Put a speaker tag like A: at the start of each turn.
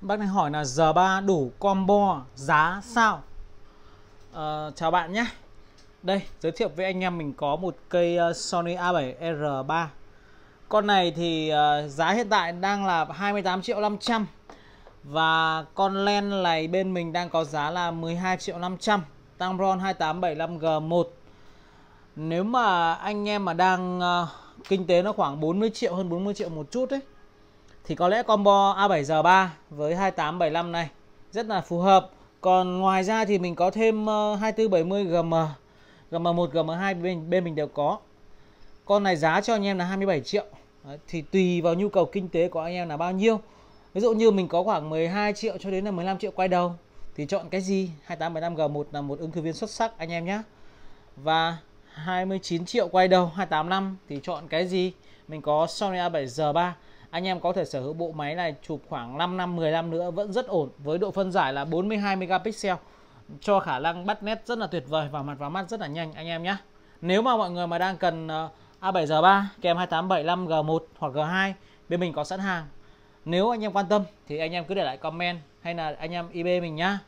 A: Bác đang hỏi là giờ 3 đủ combo giá sao? À, chào bạn nhé. Đây, giới thiệu với anh em mình có một cây ờ, Sony A7R3. Con này thì ờ, giá hiện tại đang là 28 triệu 500 và con len này bên mình đang có giá là 12 triệu 500 tăng RON 2875G1 nếu mà anh em mà đang uh, kinh tế nó khoảng 40 triệu hơn 40 triệu một chút đấy thì có lẽ combo A7R3 với 2875 này rất là phù hợp. Còn ngoài ra thì mình có thêm 2470 GM, GM1, GM2 bên, bên mình đều có. Con này giá cho anh em là 27 triệu. thì tùy vào nhu cầu kinh tế của anh em là bao nhiêu. Ví dụ như mình có khoảng 12 triệu cho đến là 15 triệu quay đầu thì chọn cái gì? 2875G1 là một ứng cử viên xuất sắc anh em nhé. Và 29 triệu quay đầu 285 thì chọn cái gì? Mình có Sony A7R3 anh em có thể sở hữu bộ máy này chụp khoảng 5 năm 10 năm nữa vẫn rất ổn với độ phân giải là 42 megapixel cho khả năng bắt nét rất là tuyệt vời và mặt vào mắt rất là nhanh anh em nhé nếu mà mọi người mà đang cần ờ, a 7 g 3 kèm 2875G1 hoặc G2 bên mình có sẵn hàng nếu anh em quan tâm thì anh em cứ để lại comment hay là anh em IB mình nhá